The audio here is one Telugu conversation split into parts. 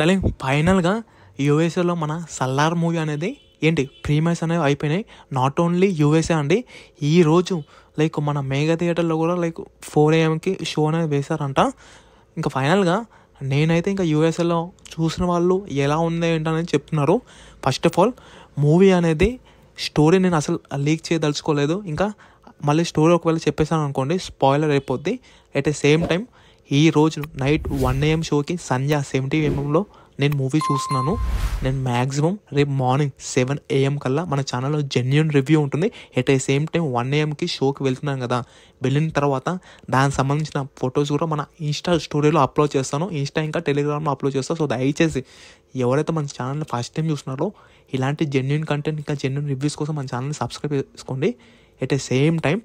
డలింగ్ ఫైనల్గా యూఎస్ఏలో మన సల్లార్ మూవీ అనేది ఏంటి ప్రీమియర్స్ అనేవి అయిపోయినాయి నాట్ ఓన్లీ యూఎస్ఏ అండి ఈరోజు లైక్ మన మేఘా థియేటర్లో కూడా లైక్ ఫోర్ ఏఎంకి షో అనేది వేశారంట ఇంకా ఫైనల్గా నేనైతే ఇంకా యూఎస్ఏలో చూసిన వాళ్ళు ఎలా ఉంది ఏంటనేది చెప్తున్నారు ఫస్ట్ ఆఫ్ ఆల్ మూవీ అనేది స్టోరీ నేను అసలు లీక్ చేయదలుచుకోలేదు ఇంకా మళ్ళీ స్టోరీ ఒకవేళ చెప్పేసాను అనుకోండి స్పాయిలర్ అయిపోద్ది ఎట్ ద సేమ్ టైం ఈ రోజు నైట్ వన్ ఏఎం షోకి సంధ్య సెవెంటీ ఏఎంలో నేను మూవీ చూస్తున్నాను నేను మ్యాక్సిమం రేపు మార్నింగ్ సెవెన్ ఏఎం కల్లా మన ఛానల్లో జెన్యున్ రివ్యూ ఉంటుంది at a same time one ఏఎంకి షోకి వెళ్తున్నాను కదా వెళ్ళిన తర్వాత దానికి సంబంధించిన ఫొటోస్ కూడా మన ఇన్స్టా స్టోరీలో అప్లోడ్ చేస్తాను ఇన్స్టా ఇంకా టెలిగ్రామ్లో అప్లోడ్ చేస్తాను సో దయచేసి ఎవరైతే మన ఛానల్ని ఫస్ట్ టైం చూస్తున్నారో ఇలాంటి జెన్యున్ కంటెంట్ ఇంకా జెన్యున్ రివ్యూస్ కోసం మన ఛానల్ని సబ్స్క్రైబ్ చేసుకోండి ఎట్ ఏ సేమ్ టైం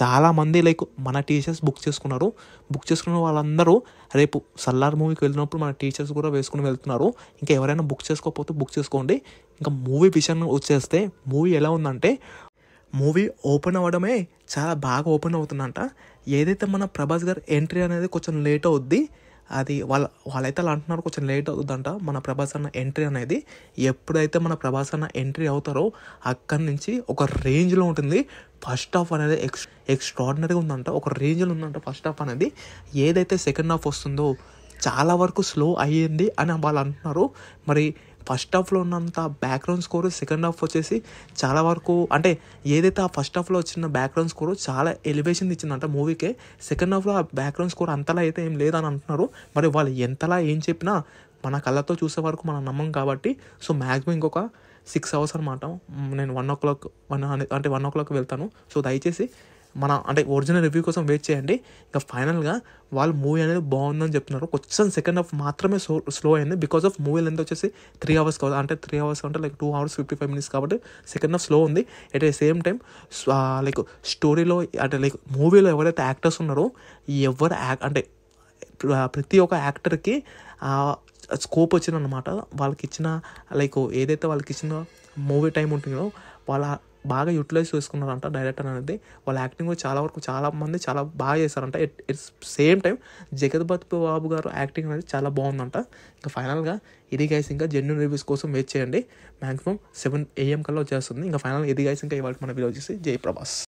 చాలామంది లైక్ మన టీచర్స్ బుక్ చేసుకున్నారు బుక్ చేసుకున్న వాళ్ళందరూ రేపు సల్లార్ మూవీకి వెళ్ళినప్పుడు మన టీచర్స్ కూడా వేసుకుని వెళ్తున్నారు ఇంకా ఎవరైనా బుక్ చేసుకోకపోతే బుక్ చేసుకోండి ఇంకా మూవీ విషయం వచ్చేస్తే మూవీ ఎలా ఉందంటే మూవీ ఓపెన్ అవ్వడమే చాలా బాగా ఓపెన్ అవుతుందంట ఏదైతే మన ప్రభాస్ గారు ఎంట్రీ అనేది కొంచెం లేట్ అవుద్ది అది వాళ్ళ వాళ్ళైతే అలా అంటున్నారు కొంచెం లేట్ అవుతుందంట మన ప్రభాస్ అన్న ఎంట్రీ అనేది ఎప్పుడైతే మన ప్రభాస్ అన్న ఎంట్రీ అవుతారో అక్కడి నుంచి ఒక రేంజ్లో ఉంటుంది ఫస్ట్ హాఫ్ అనేది ఎక్స్ ఎక్స్ట్రాడినరీగా ఉందంట ఒక రేంజ్లో ఉందంట ఫస్ట్ హాఫ్ అనేది ఏదైతే సెకండ్ హాఫ్ వస్తుందో చాలా వరకు స్లో అయ్యింది అని వాళ్ళు అంటున్నారు మరి ఫస్ట్ హాఫ్లో ఉన్నంత బ్యాక్గ్రౌండ్ స్కోరు సెకండ్ హాఫ్ వచ్చేసి చాలా వరకు అంటే ఏదైతే ఆ ఫస్ట్ హాఫ్లో వచ్చిన బ్యాక్గ్రౌండ్ స్కోరు చాలా ఎలివేషన్ ఇచ్చిందంట మూవీకే సెకండ్ హాఫ్లో ఆ బ్యాక్గ్రౌండ్ స్కోర్ అంతలా అయితే ఏం లేదని అంటున్నారు మరి వాళ్ళు ఎంతలా ఏం చెప్పినా మన కళ్ళతో చూసే వరకు మనం నమ్మం కాబట్టి సో మ్యాక్సిమం ఇంకొక సిక్స్ అవర్స్ అనమాట నేను వన్ ఓ క్లాక్ వన్ అంటే వన్ ఓ క్లాక్ వెళ్తాను సో దయచేసి మన అంటే ఒరిజినల్ రివ్యూ కోసం వెయిట్ చేయండి ఇంకా ఫైనల్గా వాళ్ళు మూవీ అనేది బాగుందని చెప్తున్నారు కొంచెం సెకండ్ హాఫ్ మాత్రమే సో స్లో అయింది బికాస్ ఆఫ్ మూవీ లెంత్ వచ్చేసి త్రీ అవర్స్ కావాలి అంటే త్రీ అవర్స్ అంటే like two hours fifty five minutes కాబట్టి సెకండ్ హాఫ్ స్లో ఉంది at a same time like స్టోరీలో అంటే లైక్ మూవీలో ఎవరైతే యాక్టర్స్ ఉన్నారో ఎవరు యాక్ అంటే ప్రతి ఒక్క యాక్టర్కి స్కోప్ వచ్చిందనమాట వాళ్ళకి ఇచ్చిన లైక్ ఏదైతే వాళ్ళకి ఇచ్చిన మూవీ టైం ఉంటుందో వాళ్ళ బాగా యూటిలైజ్ చేసుకున్నారంట డైరెక్టర్ అనేది వాళ్ళ యాక్టింగ్ చాలా వరకు చాలా మంది చాలా బాగా చేశారంట it's same time Jagapathi Babu గారు యాక్టింగ్ అనేది చాలా బాగుందంట ఇంకా ఫైనల్గా ఇది గైస్ ఇంకా జెన్యున్ రివ్యూస్ కోసం వెయిట్ చేయండి మ్యాక్సిమం సెవెన్ ఏఎం కల్లా వచ్చేస్తుంది ఇంకా ఫైనల్ ఇది గైస్ ఇంకా ఇవాళ మన వీడియో వచ్చేసి జయప్రభాస్